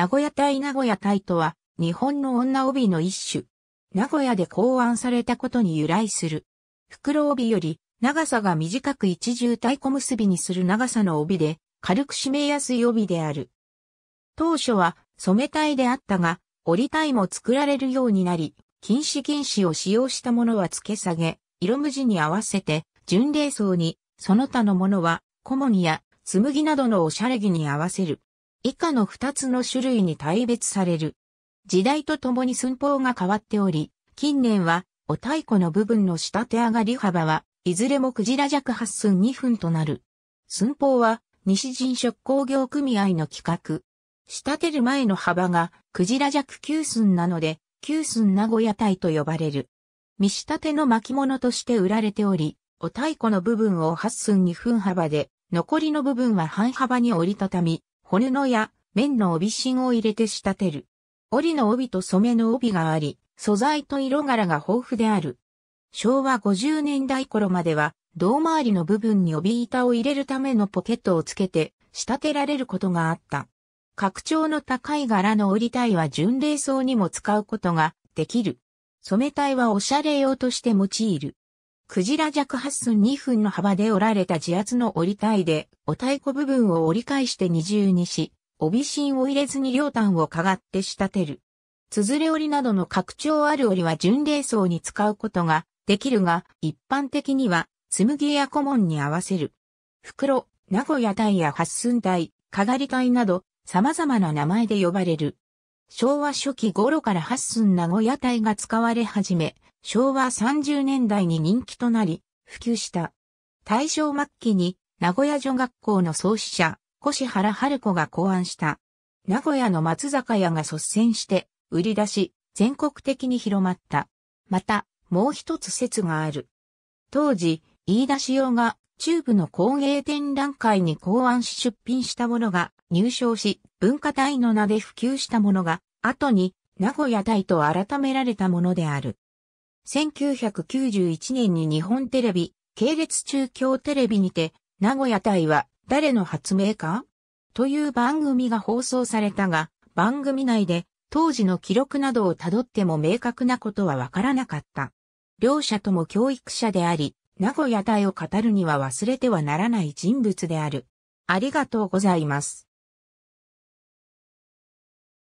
名古屋隊名古屋隊とは、日本の女帯の一種。名古屋で考案されたことに由来する。袋帯より、長さが短く一重太鼓結びにする長さの帯で、軽く締めやすい帯である。当初は染めいであったが、折りいも作られるようになり、禁止禁止を使用したものは付け下げ、色無地に合わせて、巡礼層に、その他のものは、小物や、紬などのおしゃれ着に合わせる。以下の2つの種類に大別される。時代とともに寸法が変わっており、近年は、お太鼓の部分の下手上がり幅は、いずれもクジラ弱八寸2分となる。寸法は、西人職工業組合の企画。下手る前の幅が、クジラ弱9寸なので、9寸名古屋体と呼ばれる。見下手の巻物として売られており、お太鼓の部分を8寸2分幅で、残りの部分は半幅に折りたたみ、骨のや面の帯芯を入れて仕立てる。織の帯と染めの帯があり、素材と色柄が豊富である。昭和50年代頃までは、胴回りの部分に帯板を入れるためのポケットをつけて仕立てられることがあった。拡張の高い柄の織り体は純礼装にも使うことができる。染め体はおしゃれ用として用いる。クジラ弱八寸2分の幅で折られた自圧の折り体で、お太鼓部分を折り返して二重にし、帯芯を入れずに両端をかがって仕立てる。つづれ折りなどの拡張ある折りは巡礼層に使うことができるが、一般的には、紬や古門に合わせる。袋、名古屋体や八寸体、かがり体など、様々な名前で呼ばれる。昭和初期頃から八寸名古屋体が使われ始め、昭和30年代に人気となり、普及した。大正末期に名古屋女学校の創始者、越原春子が考案した。名古屋の松坂屋が率先して売り出し、全国的に広まった。また、もう一つ説がある。当時、飯田仕用が中部の工芸展覧会に考案し出品したものが入賞し、文化大の名で普及したものが、後に名古屋大と改められたものである。1991年に日本テレビ、系列中京テレビにて、名古屋隊は誰の発明かという番組が放送されたが、番組内で当時の記録などをたどっても明確なことはわからなかった。両者とも教育者であり、名古屋隊を語るには忘れてはならない人物である。ありがとうございます。